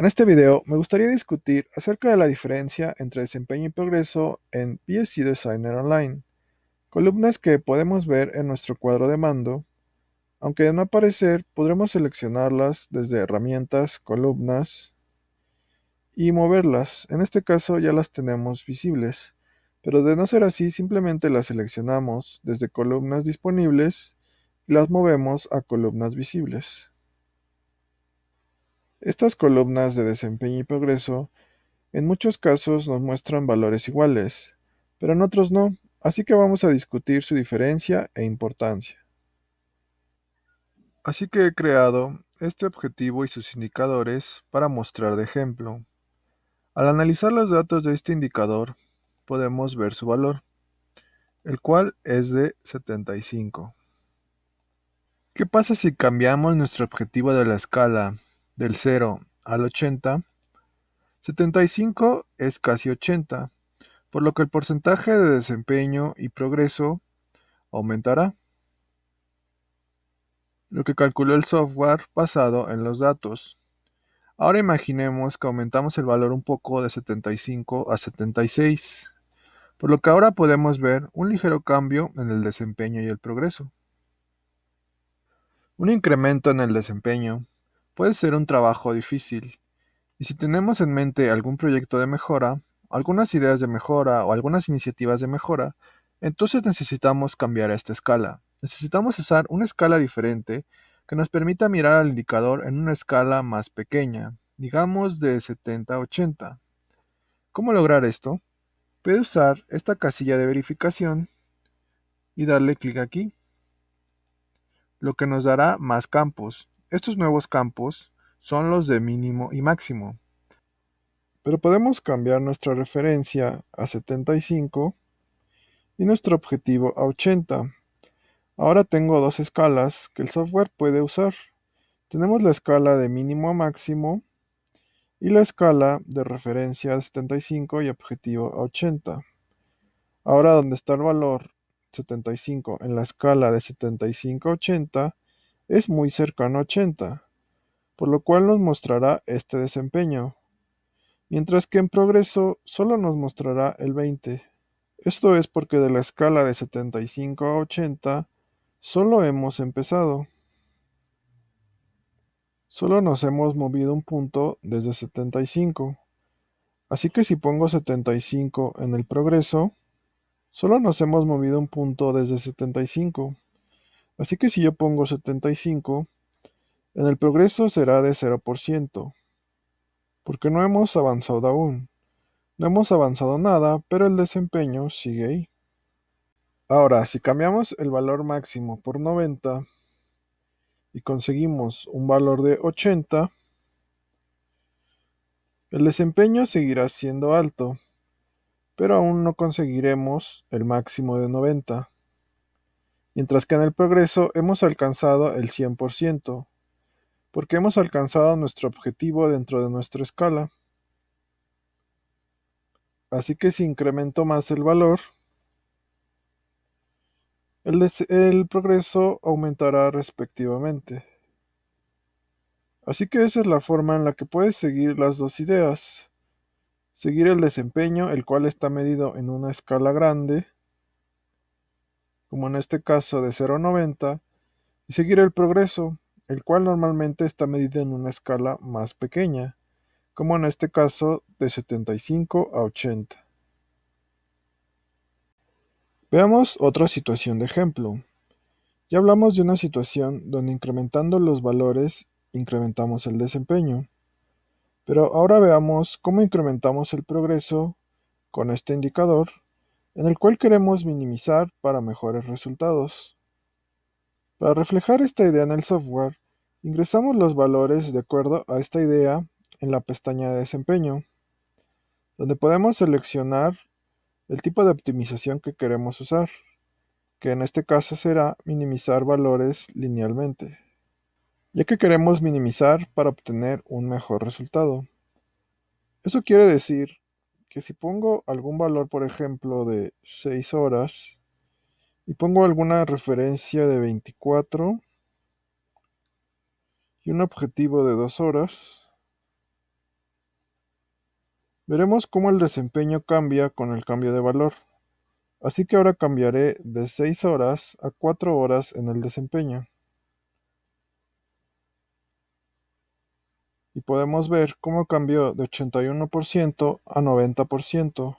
En este video me gustaría discutir acerca de la diferencia entre desempeño y progreso en PSC Designer Online, columnas que podemos ver en nuestro cuadro de mando, aunque de no aparecer podremos seleccionarlas desde herramientas, columnas y moverlas. En este caso ya las tenemos visibles, pero de no ser así simplemente las seleccionamos desde columnas disponibles y las movemos a columnas visibles. Estas columnas de desempeño y progreso en muchos casos nos muestran valores iguales, pero en otros no, así que vamos a discutir su diferencia e importancia. Así que he creado este objetivo y sus indicadores para mostrar de ejemplo. Al analizar los datos de este indicador, podemos ver su valor, el cual es de 75. ¿Qué pasa si cambiamos nuestro objetivo de la escala del 0 al 80, 75 es casi 80, por lo que el porcentaje de desempeño y progreso aumentará, lo que calculó el software basado en los datos. Ahora imaginemos que aumentamos el valor un poco de 75 a 76, por lo que ahora podemos ver un ligero cambio en el desempeño y el progreso. Un incremento en el desempeño puede ser un trabajo difícil, y si tenemos en mente algún proyecto de mejora, algunas ideas de mejora o algunas iniciativas de mejora, entonces necesitamos cambiar esta escala. Necesitamos usar una escala diferente que nos permita mirar al indicador en una escala más pequeña, digamos de 70 a 80. ¿Cómo lograr esto? Puede usar esta casilla de verificación y darle clic aquí, lo que nos dará más campos. Estos nuevos campos son los de mínimo y máximo. Pero podemos cambiar nuestra referencia a 75 y nuestro objetivo a 80. Ahora tengo dos escalas que el software puede usar. Tenemos la escala de mínimo a máximo y la escala de referencia a 75 y objetivo a 80. Ahora donde está el valor 75 en la escala de 75 a 80 es muy cercano a 80, por lo cual nos mostrará este desempeño, mientras que en progreso solo nos mostrará el 20. Esto es porque de la escala de 75 a 80 solo hemos empezado. Solo nos hemos movido un punto desde 75. Así que si pongo 75 en el progreso, solo nos hemos movido un punto desde 75. Así que si yo pongo 75, en el progreso será de 0%, porque no hemos avanzado aún. No hemos avanzado nada, pero el desempeño sigue ahí. Ahora, si cambiamos el valor máximo por 90 y conseguimos un valor de 80, el desempeño seguirá siendo alto, pero aún no conseguiremos el máximo de 90 mientras que en el progreso hemos alcanzado el 100%, porque hemos alcanzado nuestro objetivo dentro de nuestra escala. Así que si incremento más el valor, el, progreso aumentará respectivamente. Así que esa es la forma en la que puedes seguir las dos ideas. Seguir el desempeño, el cual está medido en una escala grande, como en este caso de 0.90, y seguir el progreso, el cual normalmente está medido en una escala más pequeña, como en este caso de 75 a 80. Veamos otra situación de ejemplo. Ya hablamos de una situación donde incrementando los valores incrementamos el desempeño, pero ahora veamos cómo incrementamos el progreso con este indicador en el cual queremos minimizar para mejores resultados. Para reflejar esta idea en el software, ingresamos los valores de acuerdo a esta idea en la pestaña de desempeño, donde podemos seleccionar el tipo de optimización que queremos usar, que en este caso será minimizar valores linealmente, ya que queremos minimizar para obtener un mejor resultado. Eso quiere decir que si pongo algún valor, por ejemplo, de 6 horas y pongo alguna referencia de 24 y un objetivo de 2 horas, veremos cómo el desempeño cambia con el cambio de valor. Así que ahora cambiaré de 6 horas a 4 horas en el desempeño. y podemos ver cómo cambió de 81% a 90%,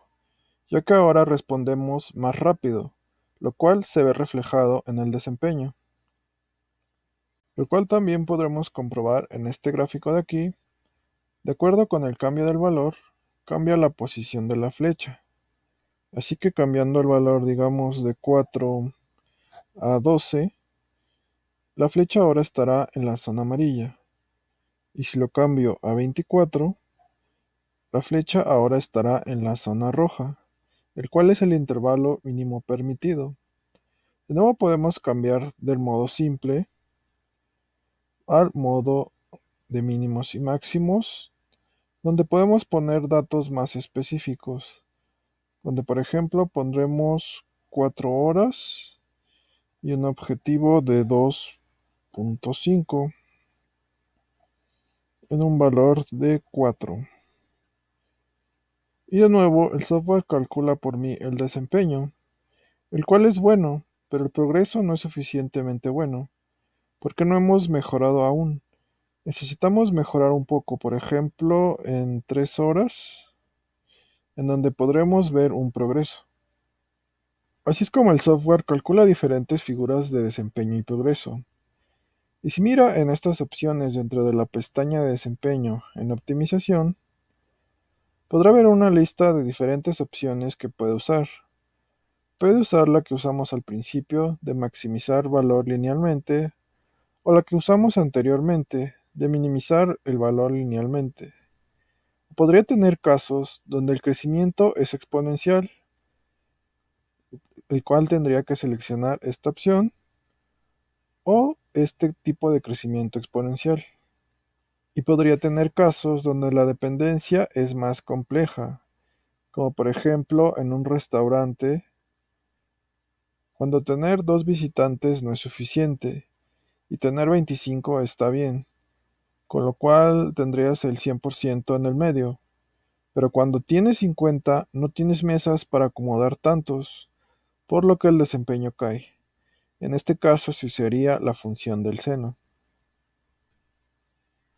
ya que ahora respondemos más rápido, lo cual se ve reflejado en el desempeño, lo cual también podremos comprobar en este gráfico de aquí, de acuerdo con el cambio del valor, cambia la posición de la flecha. Así que cambiando el valor, digamos, de 4 a 12, la flecha ahora estará en la zona amarilla y si lo cambio a 24, la flecha ahora estará en la zona roja, el cual es el intervalo mínimo permitido. De nuevo podemos cambiar del modo simple al modo de mínimos y máximos, donde podemos poner datos más específicos, donde por ejemplo pondremos 4 horas y un objetivo de 2.5 en un valor de 4. Y de nuevo, el software calcula por mí el desempeño, el cual es bueno, pero el progreso no es suficientemente bueno, porque no hemos mejorado aún. Necesitamos mejorar un poco, por ejemplo, en 3 horas, en donde podremos ver un progreso. Así es como el software calcula diferentes figuras de desempeño y progreso. Y si mira en estas opciones dentro de la pestaña de desempeño en optimización, podrá ver una lista de diferentes opciones que puede usar. Puede usar la que usamos al principio de maximizar valor linealmente o la que usamos anteriormente de minimizar el valor linealmente. Podría tener casos donde el crecimiento es exponencial, el cual tendría que seleccionar esta opción, o este tipo de crecimiento exponencial. Y podría tener casos donde la dependencia es más compleja, como por ejemplo en un restaurante, cuando tener dos visitantes no es suficiente y tener 25 está bien, con lo cual tendrías el 100% en el medio. Pero cuando tienes 50 no tienes mesas para acomodar tantos, por lo que el desempeño cae. En este caso se usaría la función del seno.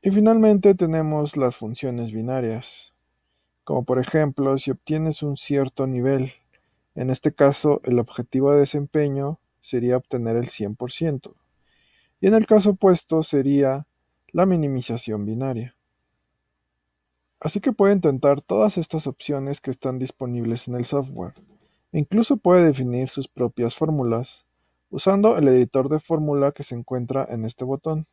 Y finalmente tenemos las funciones binarias, como por ejemplo si obtienes un cierto nivel, en este caso el objetivo de desempeño sería obtener el 100%, y en el caso opuesto sería la minimización binaria. Así que puede intentar todas estas opciones que están disponibles en el software, e incluso puede definir sus propias fórmulas usando el editor de fórmula que se encuentra en este botón.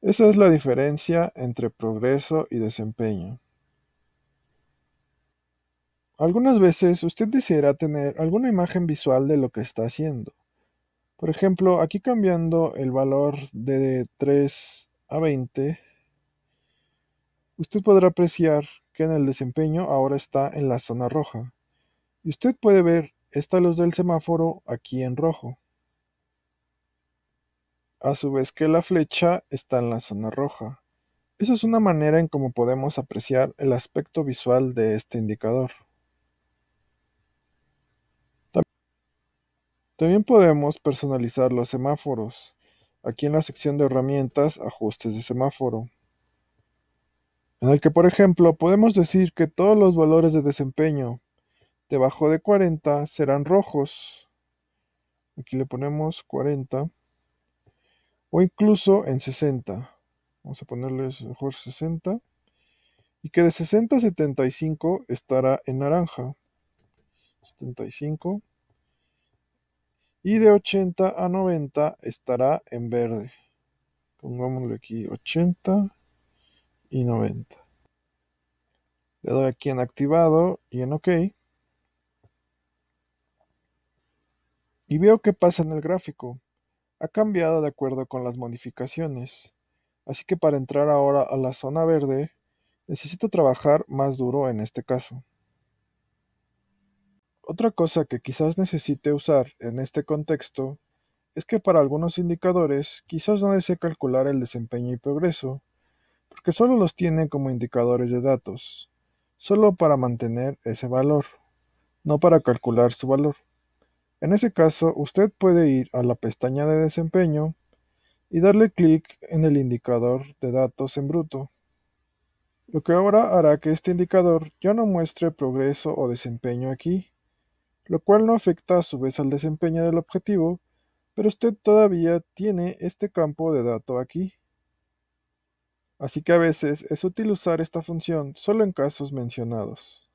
Esa es la diferencia entre progreso y desempeño. Algunas veces usted deseará tener alguna imagen visual de lo que está haciendo. Por ejemplo, aquí cambiando el valor de 3 a 20, usted podrá apreciar que en el desempeño ahora está en la zona roja. Y usted puede ver esta luz del semáforo aquí en rojo, a su vez que la flecha está en la zona roja. Esa es una manera en cómo podemos apreciar el aspecto visual de este indicador. También podemos personalizar los semáforos. Aquí en la sección de herramientas, ajustes de semáforo. En el que, por ejemplo, podemos decir que todos los valores de desempeño, Debajo de 40 serán rojos. Aquí le ponemos 40. O incluso en 60. Vamos a ponerles mejor 60. Y que de 60 a 75 estará en naranja. 75. Y de 80 a 90 estará en verde. Pongámosle aquí 80 y 90. Le doy aquí en activado y en OK. y veo qué pasa en el gráfico. Ha cambiado de acuerdo con las modificaciones. Así que para entrar ahora a la zona verde, necesito trabajar más duro en este caso. Otra cosa que quizás necesite usar en este contexto es que para algunos indicadores quizás no desee calcular el desempeño y progreso, porque solo los tiene como indicadores de datos, solo para mantener ese valor, no para calcular su valor. En ese caso, usted puede ir a la pestaña de desempeño y darle clic en el indicador de datos en bruto, lo que ahora hará que este indicador ya no muestre progreso o desempeño aquí, lo cual no afecta a su vez al desempeño del objetivo, pero usted todavía tiene este campo de dato aquí. Así que a veces es útil usar esta función solo en casos mencionados.